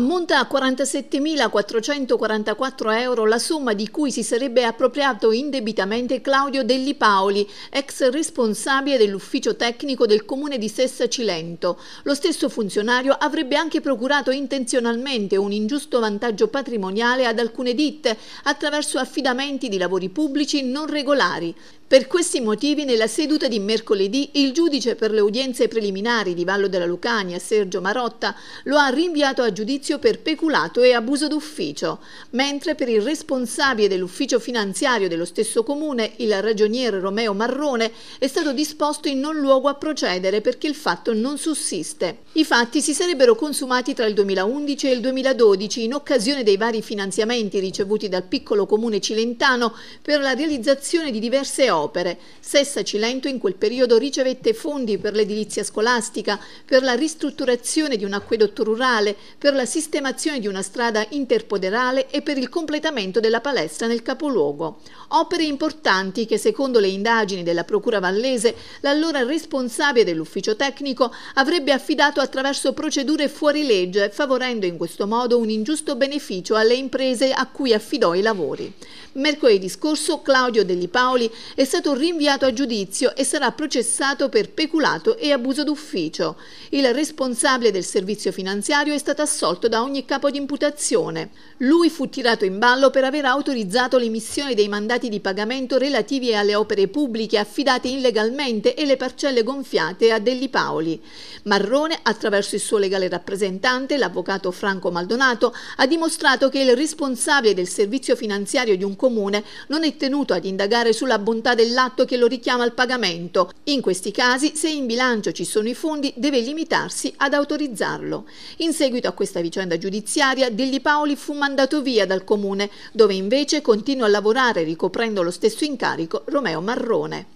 Ammonta a 47.444 euro la somma di cui si sarebbe appropriato indebitamente Claudio Delli Paoli, ex responsabile dell'ufficio tecnico del comune di Sessa Cilento. Lo stesso funzionario avrebbe anche procurato intenzionalmente un ingiusto vantaggio patrimoniale ad alcune ditte attraverso affidamenti di lavori pubblici non regolari. Per questi motivi, nella seduta di mercoledì, il giudice per le udienze preliminari di Vallo della Lucania, Sergio Marotta, lo ha rinviato a giudizio giudizio per peculato e abuso d'ufficio, mentre per il responsabile dell'ufficio finanziario dello stesso comune, il ragioniere Romeo Marrone, è stato disposto in non luogo a procedere perché il fatto non sussiste. I fatti si sarebbero consumati tra il 2011 e il 2012 in occasione dei vari finanziamenti ricevuti dal piccolo comune cilentano per la realizzazione di diverse opere. Sessa Cilento in quel periodo ricevette fondi per l'edilizia scolastica, per la ristrutturazione di un acquedotto rurale, per la sistemazione di una strada interpoderale e per il completamento della palestra nel capoluogo. Opere importanti che, secondo le indagini della Procura Vallese, l'allora responsabile dell'ufficio tecnico avrebbe affidato attraverso procedure fuori legge, favorendo in questo modo un ingiusto beneficio alle imprese a cui affidò i lavori. Mercoledì scorso Claudio Degli Paoli è stato rinviato a giudizio e sarà processato per peculato e abuso d'ufficio. Il responsabile del servizio finanziario è stato assolto assolto da ogni capo di imputazione. Lui fu tirato in ballo per aver autorizzato l'emissione dei mandati di pagamento relativi alle opere pubbliche affidate illegalmente e le parcelle gonfiate a Delli Paoli. Marrone, attraverso il suo legale rappresentante, l'avvocato Franco Maldonato, ha dimostrato che il responsabile del servizio finanziario di un comune non è tenuto ad indagare sulla bontà dell'atto che lo richiama al pagamento. In questi casi, se in bilancio ci sono i fondi, deve limitarsi ad autorizzarlo. In seguito a questa vicenda, vicenda giudiziaria, Dilli Paoli fu mandato via dal comune, dove invece continua a lavorare ricoprendo lo stesso incarico Romeo Marrone.